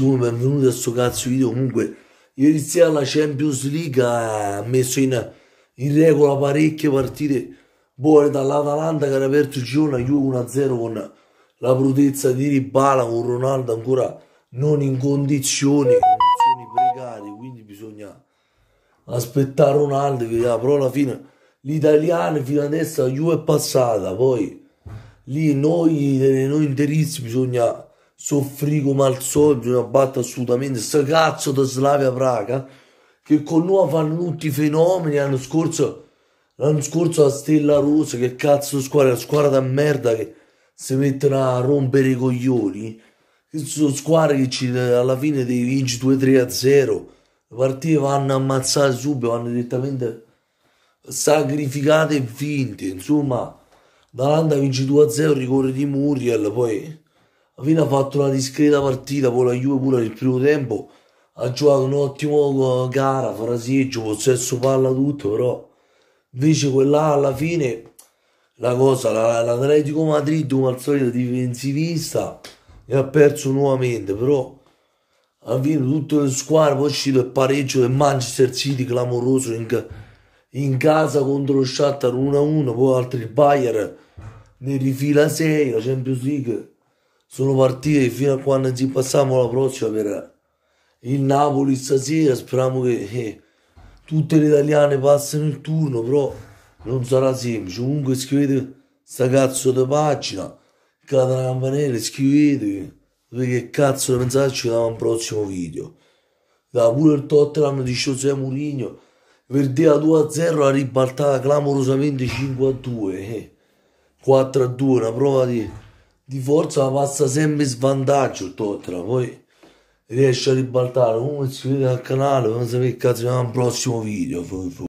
uno benvenuto a sto cazzo video comunque ieri sera la Champions League eh, ha messo in, in regola parecchie partite buone dall'Atalanta che era aperto il giorno a Juve 1-0 con la prudezza di Ribala con Ronaldo ancora non in condizioni, condizioni precarie quindi bisogna aspettare Ronaldo che però alla fine l'italiano fino adesso la Juve è passata poi lì noi, eh, noi interisti bisogna soffri come al solito una batta assolutamente sta cazzo da Slavia Praga che con noi fanno tutti i fenomeni l'anno scorso l'anno scorso la Stella Rosa che cazzo squadra una squadra da merda che si mettono a rompere i coglioni che sono squadre che ci, alla fine devi vinci 2-3 a 0 le partite vanno ammazzate subito vanno direttamente sacrificate e vinte insomma da Landa vince 2 0 rigore di Muriel poi Avina ha fatto una discreta partita, poi la Juve pure nel primo tempo ha giocato un ottimo gara, fraseggio, possesso palla, tutto, però invece quella alla fine la cosa, l'Atletico Madrid come al solito difensivista e ha perso nuovamente, però ha vinto tutto il squadre, poi è uscito il pareggio del Manchester City clamoroso in, in casa contro lo Shatter 1-1, poi altri Bayern ne rifila 6, la Champions League sono partiti fino a quando ci passiamo la prossima per il Napoli stasera. Speriamo che eh, tutte le italiane passino il turno, però non sarà semplice. Comunque scrivete sta cazzo di pagina, cade la campanella, scrivetevi, che cazzo ne pensarci da un prossimo video. Da pure il Tottenham di José Mourinho, perdeva 2-0, ha ribaltata clamorosamente 5-2, eh. 4-2, una prova di di forza passa sempre in svantaggio il Tottenham, poi riesce a ribaltare. Comunque iscrivetevi al canale, per non sapete che cazzo è un prossimo video.